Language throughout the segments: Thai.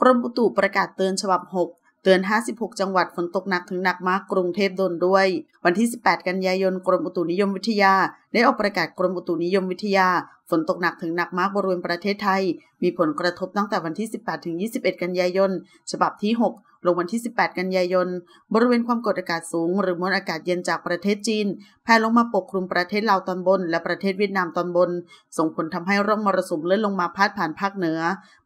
กรมอุตุประกาศเตือนฉบับ 6 เตือน 56 จังหวัดฝนตกหนักถึงหนักมากกรุงเทพโดนด้วย วันที่ 18 กันยายน กรมอุตุนิยมวิทยา ได้ออกประกาศกรมอุตุนิยมวิทยาฝนตกหนักถึงหนักมากบริเวณประเทศไทย มีผลกระทบตั้งแต่วันที่ 18 ถึง 21 กันยายนฉบับที่ 6 ลงวันที่ 18 กันยายน บริเวณความกดอากาศสูงหรือมวลอากาศเย็นจากประเทศจีนแผ่ลงมาปกคลุมประเทศลาวตอนบนและประเทศเวียดนามตอนบน ส่งผลทำให้ร่องมรสุมเลื่อนลงมาพาดผ่านภาคเหนือ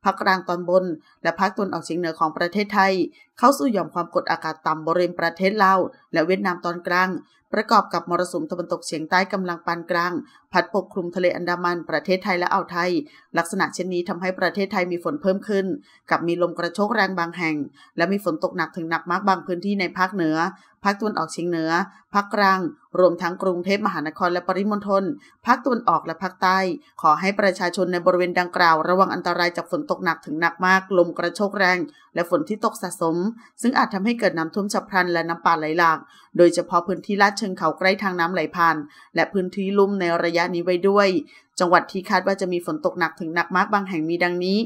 ภาคกลางตอนบนและภาคตะวันออกเฉียงเหนือของประเทศไทย เข้าสู่หย่อมความกดอากาศต่ำบริเวณประเทศลาวและเวียดนามตอนกลาง ประกอบกับมรสุมตะวันตกเฉียงใต้กำลังปานกลางพัดปกคลุมทะเลอันดามัน ประเทศไทยและอ่าวไทยลักษณะเช่นนี้ทำให้ประเทศไทยมีฝนเพิ่มขึ้น กับมีลมกระโชกแรงบางแห่ง และมีฝนตกหนักถึงหนักมากบางพื้นที่ในภาคเหนือภาคตะวันออกเฉียงเหนือภาคกลางรวมทั้งกรุงเทพมหานครและปริมณฑลภาคตะวันออกและภาคใต้ ขอให้ประชาชนในบริเวณดังกล่าว ระวังอันตรายจากฝนตกหนักถึงหนักมาก ลมกระโชกแรง และฝนที่ตกสะสม ซึ่งอาจทำให้เกิดน้ำท่วมฉับพลันและน้ำป่าไหลหลาก โดยเฉพาะพื้นที่ลาดเชิงเขาใกล้ทางน้ำไหลผ่าน และพื้นที่ลุ่มในระยะนี้ไว้ด้วย จังหวัดที่คาดว่าจะมีฝนตกหนักถึงหนักมากบางแห่งมีดังนี้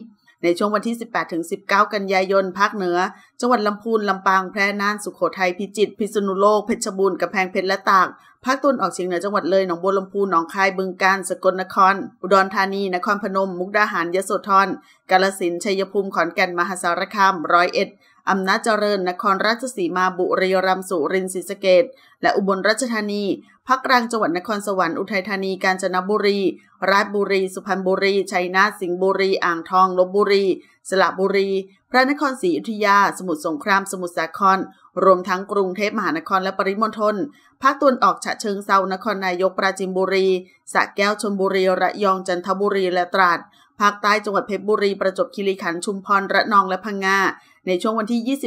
ในช่วงวันที่ 18-19 กันยายน ภาคเหนือจังหวัดลำพูนลำปางแพร่น่าน สุขโขทัยพิจิตรพิษณุโลก เพชรบูรณ์กำแพงเพชรและตากภาคตะวันออกเฉียงเหนือจังหวัดเลย หนองบัวลำพูหนองคายบึงกาฬสกลนคร อุดรธานี นครพนม มุกดาหารยโสธรกาฬสินธุ์ชัยภูมิ ขอนแก่นมหาสารคาม ร้อยเอ็ด อำนาจเจริญนครราชสีมาบุรีรัมย์สุรินทร์ศรีสะเกดและอุบลราชธานีภาคกลางจังหวัดนครสวรรค์อุทัยธานี กาญจนบุรีราชบุรีสุพรรณบุรีชัยนาทสิงห์บุรีอ่างทองลบบุรีสระบุรี พระนครศรีอยุธยา สมุทรสงครามสมุทรสาคร รวมทั้งกรุงเทพมหานครและปริมณฑล ภาคตะวันออกฉะเชิงเซานครนายก ปราจินบุรีสระแก้วชลบุรี ระยอง จันทบุรีและตราด ภาคใต้จังหวัดเพชรบุรี ประจวบคีรีขันธ์ ชุมพร ระนองและพังงา ในช่วงวันที่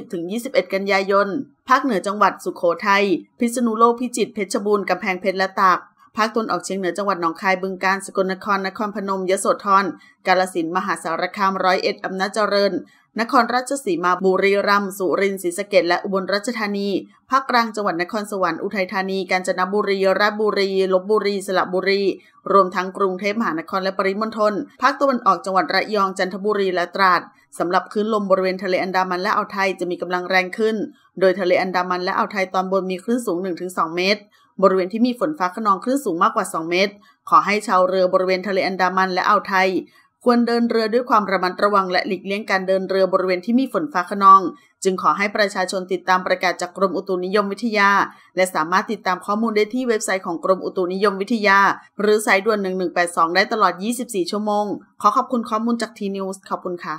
20-21 กันยายน ภาคเหนือจังหวัดสุโขทัย พิษณุโลก พิจิตร เพชรบูรณ์กำแพงเพชร และตากภาคตนออกเชียงเหนือจังหวัดหนองคายบึงกาฬสกลนครนครพนมยโสธรกาลสินมหาสารคามร้อยเอ็ดอำนาจเจริญ นครราชสีมาบุรีรัมย์สุรินทร์ศรีสะเกดและอุบลราชธานีภาคกลางจังหวัดนครสวรรค์อุทัยธานีกาญจนบุรีราชบุรีลบบุรี สระบุรีรวมทั้งกรุงเทพมหานครและปริมณฑลภาคตะวันออกจังหวัดระยองจันทบุรีและตราดสำหรับคลื่นลมบริเวณทะเลอันดามันและอ่าวไทยจะมีกำลังแรงขึ้นโดยทะเลอันดามันและอ่าวไทยตอนบนมีคลื่นสูง1-2เมตรบริเวณที่มีฝนฟ้าขนองคลื่นสูงมากกว่า 2 เมตร ขอให้ชาวเรือบริเวณทะเลอันดามันและอ่าวไทย ควรเดินเรือด้วยความระมัดระวังและหลีกเลี่ยงการเดินเรือบริเวณที่มีฝนฟ้าขนอง จึงขอให้ประชาชนติดตามประกาศจากกรมอุตุนิยมวิทยา และสามารถติดตามข้อมูลได้ที่เว็บไซต์ของกรมอุตุนิยมวิทยา หรือสายด่วน 1182 ได้ตลอด 24 ชั่วโมง ขอขอบคุณข้อมูลจากทีนิวส์ขอบคุณค่ะ